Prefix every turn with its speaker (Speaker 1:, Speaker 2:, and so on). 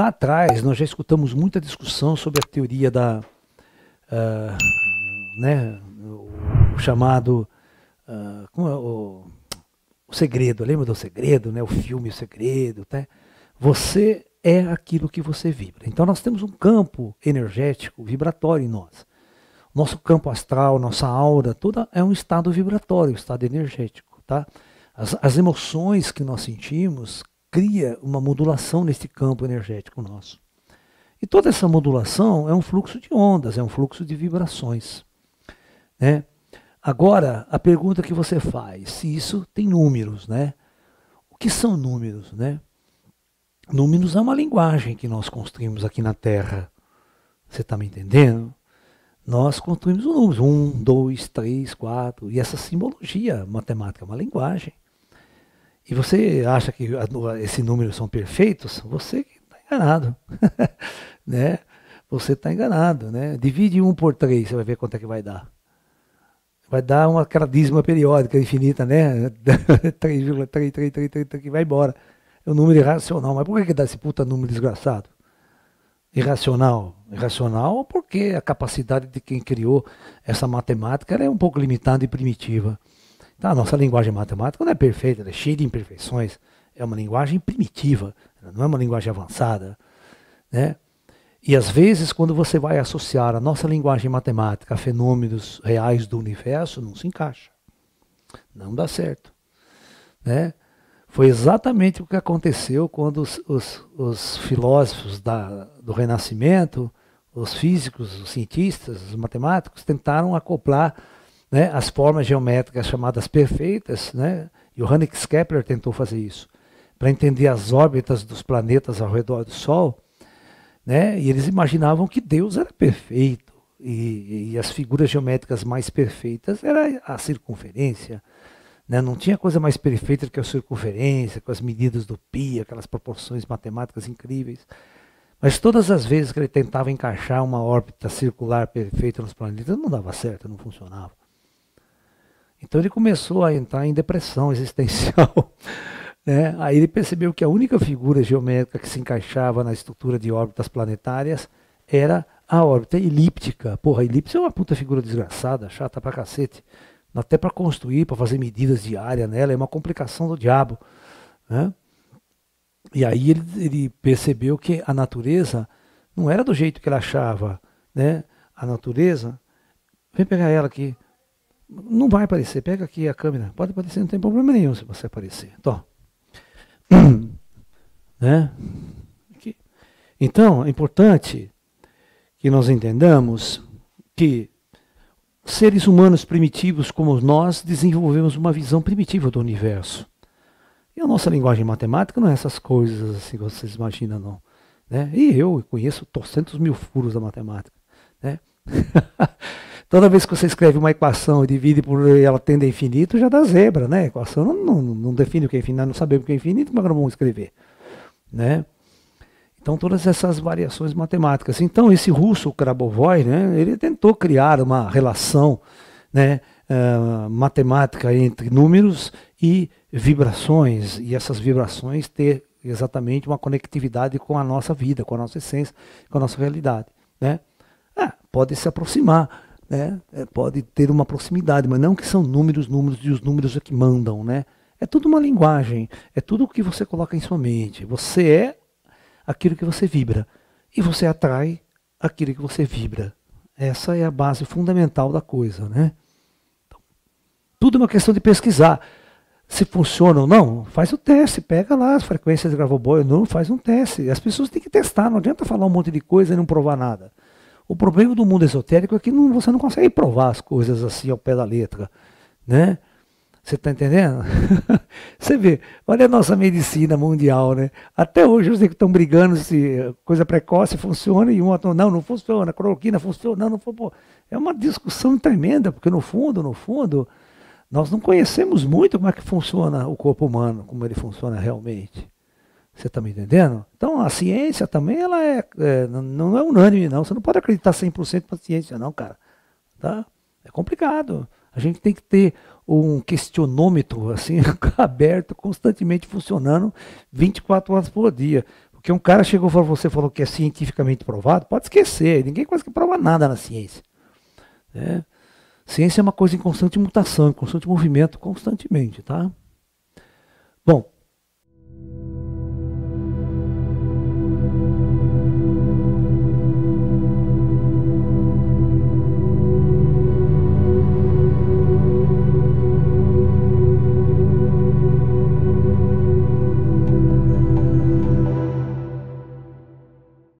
Speaker 1: Lá atrás, nós já escutamos muita discussão sobre a teoria da. Uh, né, o chamado. Uh, como é, o, o segredo, lembra do segredo, né? o filme O Segredo. tá Você é aquilo que você vibra. Então nós temos um campo energético, vibratório em nós. Nosso campo astral, nossa aura, toda é um estado vibratório, um estado energético. Tá? As, as emoções que nós sentimos cria uma modulação neste campo energético nosso. E toda essa modulação é um fluxo de ondas, é um fluxo de vibrações. Né? Agora, a pergunta que você faz, se isso tem números, né? O que são números, né? Números é uma linguagem que nós construímos aqui na Terra. Você está me entendendo? Nós construímos números, um, dois, três, quatro, e essa simbologia matemática é uma linguagem e você acha que esses números são perfeitos, você está enganado. né? Você está enganado. Né? Divide um por três, você vai ver quanto é que vai dar. Vai dar uma aquela dízima periódica infinita, né? 3,3333 que vai embora. É um número irracional. Mas por que, que dá esse puta número desgraçado? irracional. Irracional porque a capacidade de quem criou essa matemática é um pouco limitada e primitiva. Tá, a nossa linguagem matemática não é perfeita, ela é né? cheia de imperfeições. É uma linguagem primitiva, né? não é uma linguagem avançada. Né? E às vezes, quando você vai associar a nossa linguagem matemática a fenômenos reais do universo, não se encaixa. Não dá certo. Né? Foi exatamente o que aconteceu quando os, os, os filósofos da, do Renascimento, os físicos, os cientistas, os matemáticos, tentaram acoplar né, as formas geométricas chamadas perfeitas, né, Johannes Kepler tentou fazer isso, para entender as órbitas dos planetas ao redor do Sol, né, e eles imaginavam que Deus era perfeito, e, e as figuras geométricas mais perfeitas era a circunferência, né, não tinha coisa mais perfeita do que a circunferência, com as medidas do pi, aquelas proporções matemáticas incríveis. Mas todas as vezes que ele tentava encaixar uma órbita circular perfeita nos planetas, não dava certo, não funcionava. Então ele começou a entrar em depressão existencial. Né? Aí ele percebeu que a única figura geométrica que se encaixava na estrutura de órbitas planetárias era a órbita elíptica. Porra, a elipse é uma puta figura desgraçada, chata pra cacete. Até para construir, para fazer medidas de área nela, é uma complicação do diabo. Né? E aí ele, ele percebeu que a natureza não era do jeito que ele achava. Né? A natureza. Vem pegar ela aqui. Não vai aparecer. Pega aqui a câmera. Pode aparecer, não tem problema nenhum se você aparecer. Então, né? Então, é importante que nós entendamos que seres humanos primitivos como nós desenvolvemos uma visão primitiva do universo. E a nossa linguagem matemática não é essas coisas assim que vocês imaginam, não. Né? E eu conheço torcentos mil furos da matemática. Né? Toda vez que você escreve uma equação e divide por eh, ela tende a infinito, já dá zebra, né? A equação não, não, não define o que é infinito, não sabemos o que é infinito, mas não vamos escrever, né? Então todas essas variações matemáticas. Então esse russo Krabovoy, né, ele tentou criar uma relação, né, uh, matemática entre números e vibrações e essas vibrações ter exatamente uma conectividade com a nossa vida, com a nossa essência, com a nossa realidade, né? Ah, pode se aproximar né, é, pode ter uma proximidade, mas não que são números, números e os números é que mandam, né? É tudo uma linguagem, é tudo o que você coloca em sua mente. Você é aquilo que você vibra e você atrai aquilo que você vibra. Essa é a base fundamental da coisa, né? Então, tudo é uma questão de pesquisar se funciona ou não, faz o teste, pega lá as frequências de gravoboy ou não, faz um teste. As pessoas têm que testar, não adianta falar um monte de coisa e não provar nada. O problema do mundo esotérico é que não, você não consegue provar as coisas assim ao pé da letra, né? Você está entendendo? você vê, olha a nossa medicina mundial, né? Até hoje vocês que estão brigando se coisa precoce funciona e um outro não, não funciona, cloroquina funciona, não, não funciona. É uma discussão tremenda, porque no fundo, no fundo, nós não conhecemos muito como é que funciona o corpo humano, como ele funciona realmente. Você está me entendendo? Então, a ciência também ela é, é, não é unânime, não. Você não pode acreditar 100% na ciência, não, cara. Tá? É complicado. A gente tem que ter um questionômetro assim aberto, constantemente funcionando 24 horas por dia. Porque um cara chegou para você e falou que é cientificamente provado, pode esquecer. Ninguém quase que prova nada na ciência. Né? Ciência é uma coisa em constante mutação, em constante movimento, constantemente, tá? Bom,